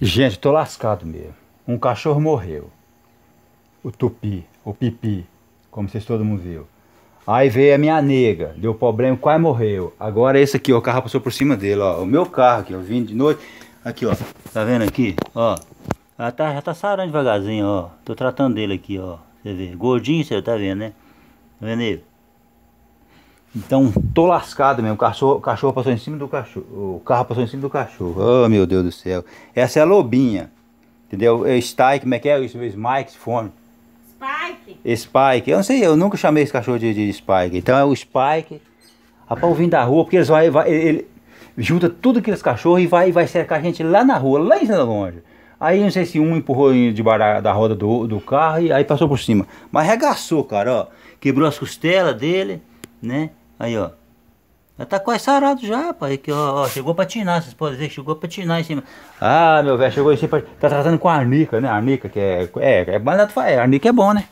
Gente, tô lascado mesmo. Um cachorro morreu. O tupi, o pipi, como vocês todo mundo viu. Aí veio a minha nega, deu problema, quase morreu. Agora esse aqui, ó, o carro passou por cima dele, ó. O meu carro aqui, eu vim de noite. Aqui, ó, tá vendo aqui? Ó, ela tá, já tá sarando devagarzinho, ó. Tô tratando dele aqui, ó. Você vê, gordinho, você tá vendo, né? Tá vendo ele? Então, tô lascado mesmo. O cachorro, o cachorro passou em cima do cachorro. O carro passou em cima do cachorro. Oh, meu Deus do céu. Essa é a lobinha. Entendeu? É Stike, como é que é isso? Smike, fome. Spike. Spike. Eu não sei, eu nunca chamei esse cachorro de, de Spike. Então é o Spike. Rapaz, o vim da rua, porque eles vai, vai ele, junta tudo aqueles cachorros e vai, vai cercar a gente lá na rua, lá em cima longe. Aí não sei se um empurrou debaixo da roda do, do carro e aí passou por cima. Mas regaçou, cara, ó. Quebrou as costelas dele, né? Aí, ó. Já tá quase sarado já, pai. Aqui, ó, ó, chegou pra tinar, vocês podem ver, chegou pra tinar em cima. Ah, meu velho, chegou em cima. Tá tratando com arnica, né? Arnica, que é. É, é, é, é arnica é bom, né?